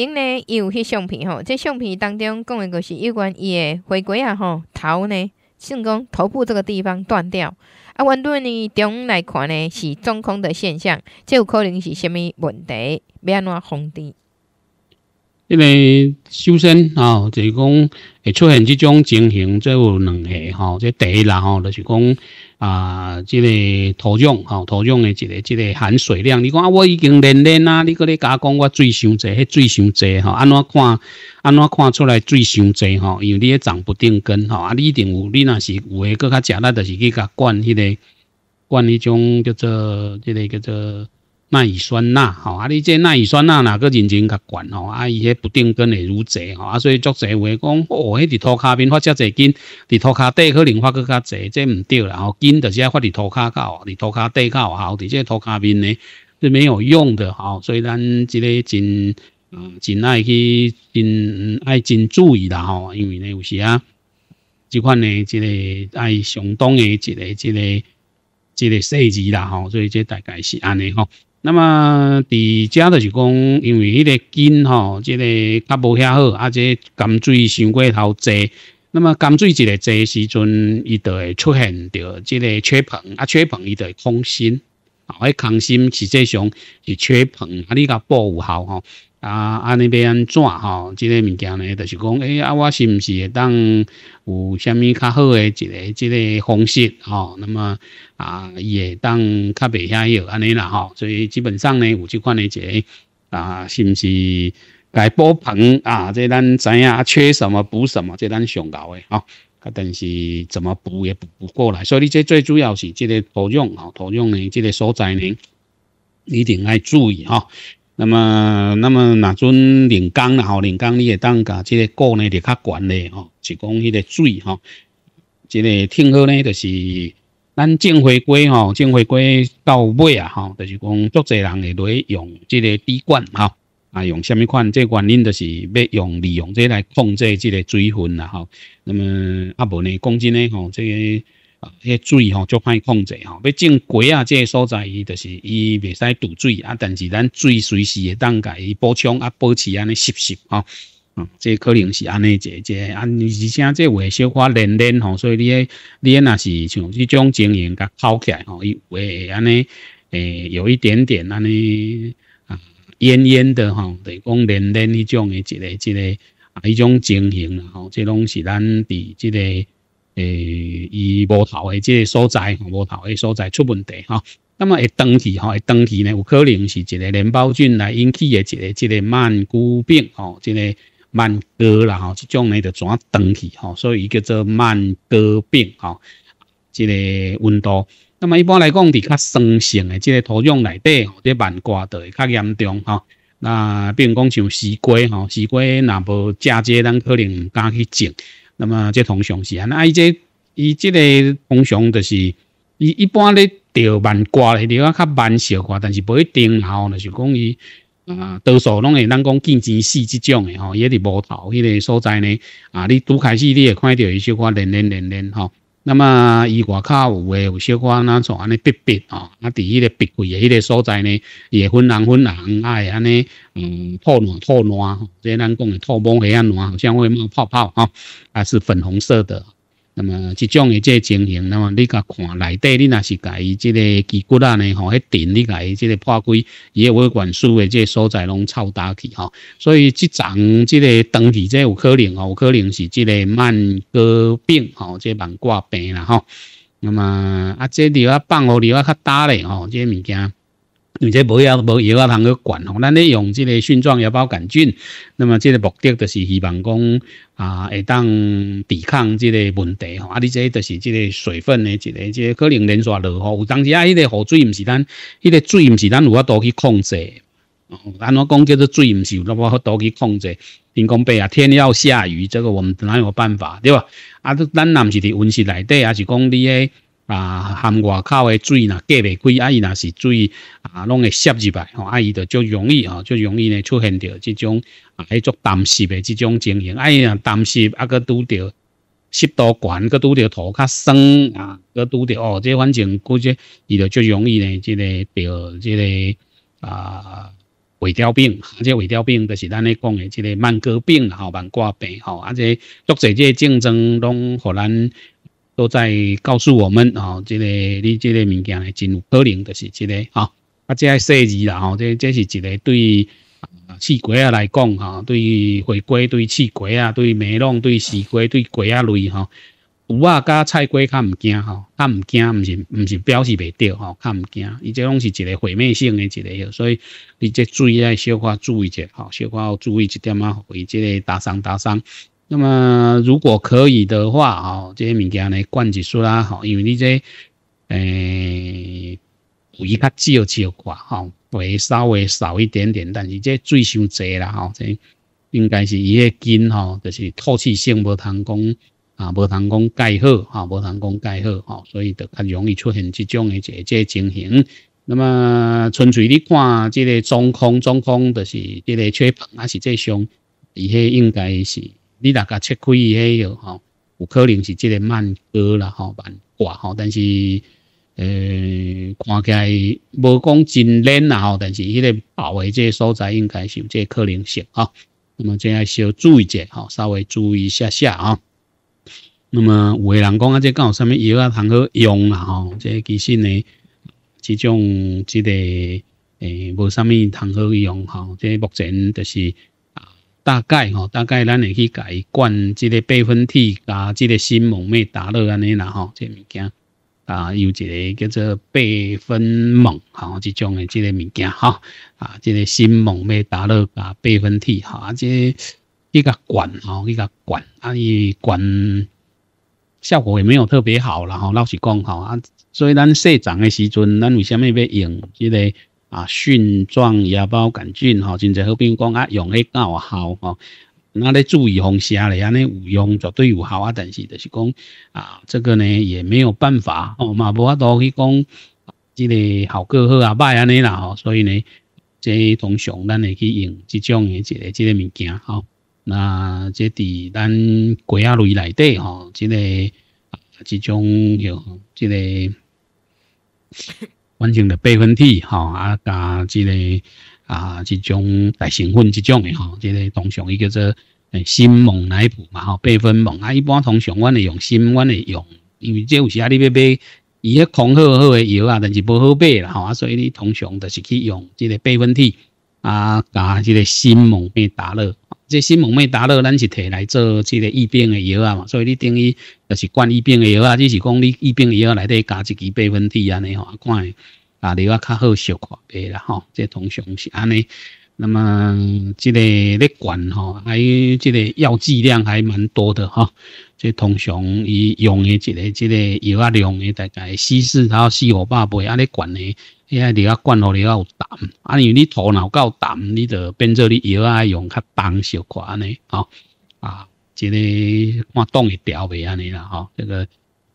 影呢伊有翕相片吼，这相片当中讲的个是有关伊的花归啊吼，头呢算讲头部这个地方断掉，啊，原本呢中央来看呢是中空的现象，这有可能是啥物问题？要安怎防治？因为首先啊，就是讲会出现这种情形，就有两个吼，即第一啦吼，就是讲啊，这个土壤吼，土壤的这个这个含水量，你讲啊，我已经练练啊，你个你加工我水伤侪，水伤侪吼，安怎看？安怎看出来水伤侪吼？因为你长不定根吼，啊，你一定有你那是有诶，佮较食辣，就是去甲灌迄个灌迄种叫做个叫做。钠乙酸钠吼，啊，你这钠乙酸钠哪个认真甲悬吼？啊，伊迄不定根会愈侪吼，啊，所以作者话讲哦，迄伫涂骹边发遮侪根，伫涂骹底可能发更较侪，这唔对啦吼。根就是发伫涂骹高，伫涂骹底高好，伫这涂骹边呢是没有用的吼。所以咱这个真嗯真爱去真爱真注意啦，吼，因为呢有时啊，这款呢这个爱相当的这个这个这个涉及啦吼，所以这大概是安尼吼。那么伫遮就是讲，因为迄个根吼，即个较无遐好，啊，即甘水伤过头侪。那么甘水一个侪时阵，伊就会出现着即个缺硼，啊缺硼伊就会空心。啊，空心实际上是缺硼，啊你甲保护好吼。啊，安尼要安怎吼？即个物件呢，就是讲，哎啊，我是毋是会当有虾米较好诶一个即个方式吼？那么啊，也当较未遐药安尼啦吼。所以基本上呢，有即款诶即个啊，是毋是该补硼啊？即咱知影缺什么补什么，即咱上高诶吼。但是怎么补也补不过来，所以你即最主要是即个土壤吼，土壤呢，即个所在呢，一定要注意吼。那么，那么那阵炼钢啦吼，炼钢你也当噶，这个高呢就较悬嘞吼，是讲迄个水哈，这个听好呢就是，咱正回归吼，正回归到尾啊吼，就是讲足侪人会用这个滴管哈，啊用什么款？这个原因就是要用利用这来控制这个水分啦哈。那么啊无呢讲真呢吼，这。啊，迄水吼足歹控制吼，要种瓜啊，即个所在伊就是伊未使堵水啊，但是咱水随时会当甲伊补充啊，保持安尼湿湿吼，啊，即可能是安尼一个，一个啊，而且即会少发黏黏吼，所以你你那是像这种情形，甲泡起来吼，伊会安尼诶，有一点点安尼啊，烟烟的吼，得讲黏黏迄种诶，即个即个啊，一种情形啦吼，即拢是咱伫即个。诶，伊无头诶，即个所在，无头诶所在出问题哈。那么会登起哈，会登起呢，有可能是一个镰孢菌来引起诶，一个即个慢谷病哦，一个慢哥啦吼，即种咧就转登起吼，所以叫做慢哥病哦，一个温度。那么一般来讲，伫较酸性诶，即个土壤内底，即个慢瓜就会较严重哈。那比如讲像西瓜吼，西瓜若无嫁接，咱可能唔敢去种。那么这通常是啊，那伊这伊这个通常就是伊一般咧钓万挂咧，钓啊较万少挂，但是不一定牢，那是讲伊啊多数拢会咱讲见钱死这种的吼，也伫无头迄个所在呢啊，你拄开始你也看到伊小挂连连连连吼。那么伊外口有诶，有小可那从安尼憋憋哦，啊，伫迄个憋气诶迄个所在呢，也分人分人，会安尼嗯，透暖透暖，即咱讲诶透沫会样暖，好像会冒泡泡吼，啊是粉红色的。那么这种的这个情形，那么你甲看内底，你那是介伊这个肌骨啊呢？吼，迄电你介伊这个破坏，也我管输的这所在拢超大去哈。所以这层这个登地这有可能哦，有可能是这个慢歌病哦，这慢挂病啦哈。那么啊，这里啊放河料啊，它打嘞哦，这些物件。你即冇药冇药啊，通去管吼。咱咧用即个菌状芽孢杆菌，那么即个目的就是希望讲啊，会当抵抗即个问题吼。啊你即个就是即个水分的一个即可能连续落雨，有当时啊，迄个雨水唔是，咱迄个水唔是，咱有法多去控制？安怎讲叫做水唔是有，那么好多去控制。人讲白啊，天要下雨，这个我们哪有办法，对吧？啊，咱咱毋是伫温室内底，还是讲你诶？啊，含外口的水呐，隔袂开，啊，伊若是水啊，拢会摄入来，吼，啊，伊就足容易啊，就容易呢出现着这种啊，迄种担湿的这种情形，啊，伊若担湿，啊，搁拄着湿度悬，搁拄着土较酸啊，搁拄着哦，这反正估计伊就足容易呢，即个比即、个啊，胃凋病，这胃凋病就是咱咧讲的这个慢哥病吼，慢瓜病吼，啊，这多些这竞争拢互咱。都在告诉我们哦，这个你这个物件呢，真有可能就是这个哈。啊，这些细节啦，吼，这这是一个对刺龟啊来讲哈，对回归、对刺龟啊、对梅龙、对刺龟、对龟啊类哈，有啊，加菜龟它唔惊哈，它唔惊，唔是唔是表示袂对哈，它唔惊。伊这拢是一个毁灭性的一个，所以你这注意要小可注意一下，小可注意一点啊，为这个打伤打伤。那么如果可以的话，哦，这些物件呢，灌子束啦，吼，因为你这，诶，胃较少少挂，吼，胃稍微少一点点，但是这水伤侪啦，吼，这应该是伊个筋，吼，就是透气性无通讲，啊，无通讲盖好，哈，无通讲盖好，吼，所以就较容易出现这种诶一个即个情形。那么纯粹你看，即个中空，中空，就是即个吹捧，还是最伤，伊迄应该是。你大家切开伊个吼，有可能是即个慢割啦吼，慢挂吼，但是诶，看起来无讲真冷啊吼，但是迄个包围即个所在应该是有即个可能性吼。那么就要小注意者吼，稍微注意一下下吼。那么有个人讲啊，即讲啥物药啊通好用啦吼，即其实呢，即种即个诶无啥物通好用吼，即目前就是。大概吼，大概咱会去改灌即个倍分体加即个新蒙美达乐安尼啦吼，这物件啊，有一个叫做倍分猛吼，即种诶即个物件哈啊，这个新蒙美达乐加倍分体哈，啊、一个管吼，一个管啊，伊管效果也没有特别好啦吼，老实讲吼啊，所以咱生长诶时阵，咱为虾米要用这个？啊，蕈状芽孢杆菌吼，真侪好比讲啊，用起有效吼，那咧注意方式啊，安尼有用绝对有效啊，但是就是讲啊，这个呢也没有办法哦，嘛无法度去讲，即个效果好啊，歹安尼啦吼，所以呢，即通常咱会去用即种诶一个即个物件吼，那即伫咱国啊类内底吼，即个啊即种有即个。完成着备分体，吼，啊，加即个啊，即种大成分，即种诶吼，即个通常伊叫做诶新猛奶脯嘛，吼备分猛啊，一般通常阮会用新，阮会用，因为即有时啊你要买伊迄空好好诶药啊，但是无好买啦，吼啊，所以你通常就是去用即个备分体，啊加即个新猛去打了。即新蒙灭达乐，咱是摕来做即个疫病的药啊嘛，所以你等于就是灌疫病的药啊，只是讲你疫病药内底加一几百分比安尼吼，看哪里话较好效果诶，啦吼，即通常是安尼。那么即个咧灌吼，还有即个药剂量还蛮多的哈，即通常伊用的即个即个药啊量的大概稀释到四五百倍安尼灌的。你啊，你遐灌落你啊有胆，啊，因为你头脑够胆，你就变做你药啊用较重小款安尼，吼啊，这个看动一调袂安尼啦，吼，这个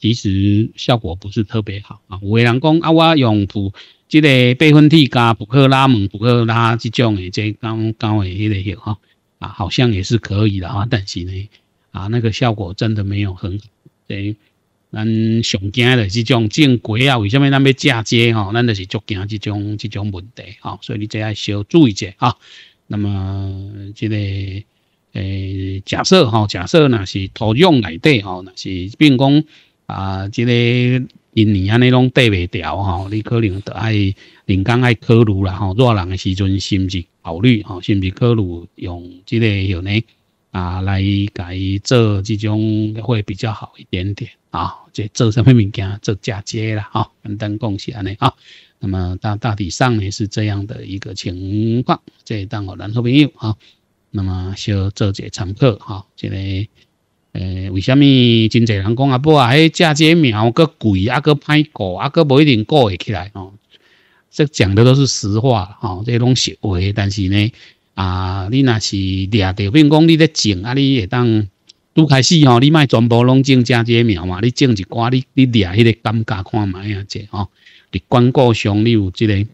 其实效果不是特别好啊。有个人讲啊，我用补这个贝芬替加普克拉蒙、普克拉这种的，这高高诶那个药哈啊，好像也是可以的啊，但是呢啊，那个效果真的没有很好，对。咱上惊的这种正果啊，为什么咱要嫁接吼？咱就是足惊即种即种问题吼，所以你这要小注意者啊。那么即个诶假设吼，假设那是土壤内底吼，那是比如讲啊，即个因年安尼拢对袂调吼，你可能就爱人工爱考虑啦吼，热人时阵不是考虑吼，不是考虑用即个有呢。啊，来甲伊做这种会比较好一点点啊，即做什么物件做嫁接啦，吼，单等贡献咧啊。那么大大体上呢是这样的一个情况。这当我男朋友啊，那么小做者常客哈，这个。诶，为虾米真侪人讲啊不啊？诶，嫁接苗阁贵，阿阁歹搞，阿阁不一定搞会起来哦。这讲的都是实话哈，这些是实话。但是呢。啊，你那是掠比如讲你咧种啊，你当拄开始吼，你卖全部拢种正只苗嘛，你种一寡，你你掠迄个感觉看卖啊只吼，你广告上你有即个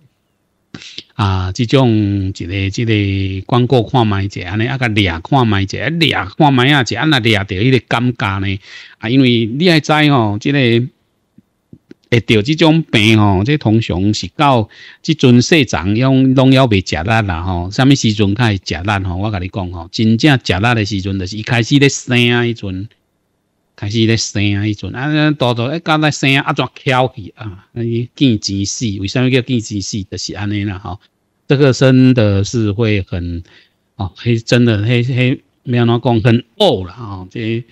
啊，即种即个即个广告看卖者安尼啊，个掠看卖者，啊，掠看卖啊只，啊那掠到迄个感觉呢？啊，因为你还知吼，即个。会得这种病吼，这通常是到即阵生长，用拢要未食辣啦吼。什么时阵开始食辣吼？我甲你讲吼，真正食辣的时阵，就是一开始咧生啊一阵，开始咧生啊一阵，啊多多一刚来生啊，啊怎翘起啊？那见钱死？为什么叫见钱死？就是安尼啦吼。这个生的是会很哦，嘿真的嘿嘿，没有人讲很恶啦吼。这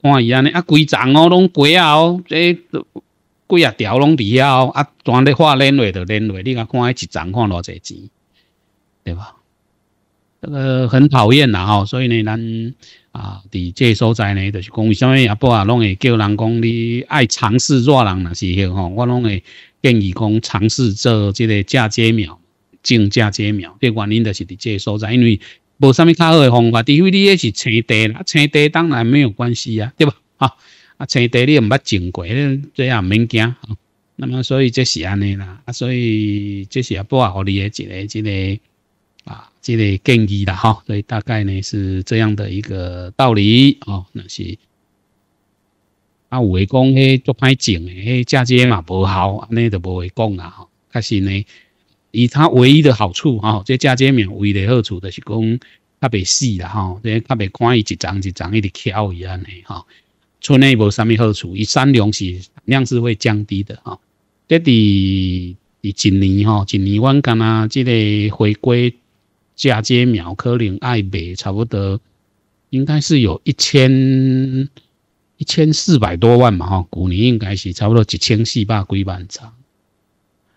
看伊安尼啊，规丛哦拢改啊哦，这几啊！条拢伫遐哦，啊，转咧化链累的链累，你甲看一只看偌侪钱，对吧？这个很讨厌啦吼，所以呢，咱啊，伫这所在呢，就是讲，为什么阿伯啊，拢会叫人讲，你爱尝试做人呐，是吼，我拢会建议讲，尝试做这个嫁接苗，种嫁接苗。这原因就是伫这所在，因为无啥物较好的方法，除非你也是青地啦，青地当然没有关系啊，对吧？啊。啊，青地你唔捌种过，也毋唔惊。那啊，所以即是安尼啦。啊，所以即是啊，不好理的一个一个啊，一个建议啦，哈。所以大概呢是这样的一个道理，哦，那是。啊，有的讲，迄做歹种诶，迄嫁接嘛无效，安尼就无会讲啦，吼。确实呢，以它唯一的好处，吼，即嫁接苗唯一好处，就是讲较袂死啦，吼，即较袂看伊一丛一丛一直翘一安尼吼。村内无上面好处，伊产量是量是会降低的哈。这伫伫一年吼，一年，我干啊，即个回归嫁接苗可能爱卖差不多应该是有一千一千四百多万嘛哈。旧年应该是差不多一千四百几万棵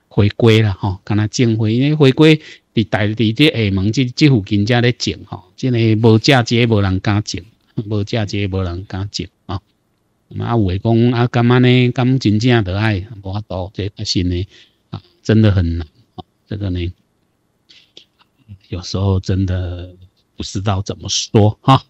回归啦吼，干啊，种回，因为回归，伫大，伫这厦门这这附近才咧种吼，真个无嫁接，无人敢种；无嫁接，无人敢种。啊，围讲啊，干嘛呢，感情真得爱，无阿多，这啊心呢，啊，真的很难，啊，这个呢，有时候真的不知道怎么说哈。